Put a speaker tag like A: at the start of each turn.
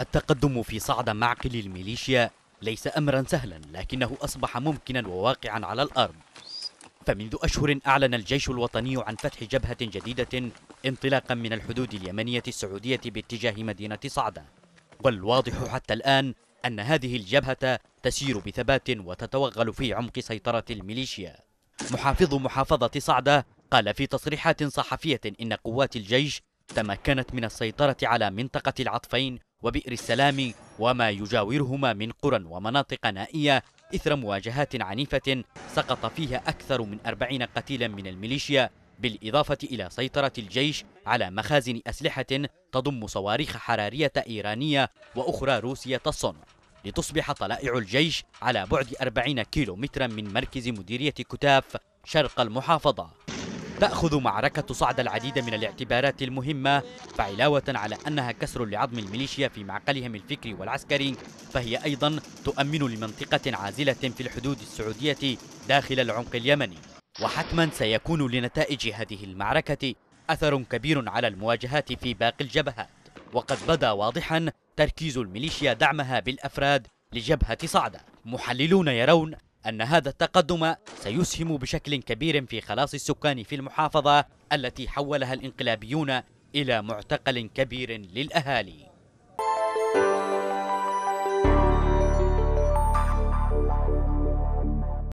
A: التقدم في صعد معقل الميليشيا ليس أمرا سهلا لكنه أصبح ممكنا وواقعا على الأرض فمنذ أشهر أعلن الجيش الوطني عن فتح جبهة جديدة انطلاقا من الحدود اليمنية السعودية باتجاه مدينة صعدة والواضح حتى الآن أن هذه الجبهة تسير بثبات وتتوغل في عمق سيطرة الميليشيا محافظ محافظة صعدة قال في تصريحات صحفية إن قوات الجيش تمكنت من السيطرة على منطقة العطفين وبئر السلام وما يجاورهما من قرى ومناطق نائية إثر مواجهات عنيفة سقط فيها أكثر من أربعين قتيلا من الميليشيا بالإضافة إلى سيطرة الجيش على مخازن أسلحة تضم صواريخ حرارية إيرانية وأخرى روسية الصنع لتصبح طلائع الجيش على بعد 40 مترا من مركز مديرية كتاف شرق المحافظة تأخذ معركة صعد العديد من الاعتبارات المهمة فعلاوة على أنها كسر لعظم الميليشيا في معقلهم الفكري والعسكري فهي أيضا تؤمن لمنطقة عازلة في الحدود السعودية داخل العمق اليمني وحتما سيكون لنتائج هذه المعركة أثر كبير على المواجهات في باقي الجبهات وقد بدا واضحا تركيز الميليشيا دعمها بالأفراد لجبهة صعدة محللون يرون أن هذا التقدم سيسهم بشكل كبير في خلاص السكان في المحافظة التي حولها الانقلابيون إلى معتقل كبير للأهالي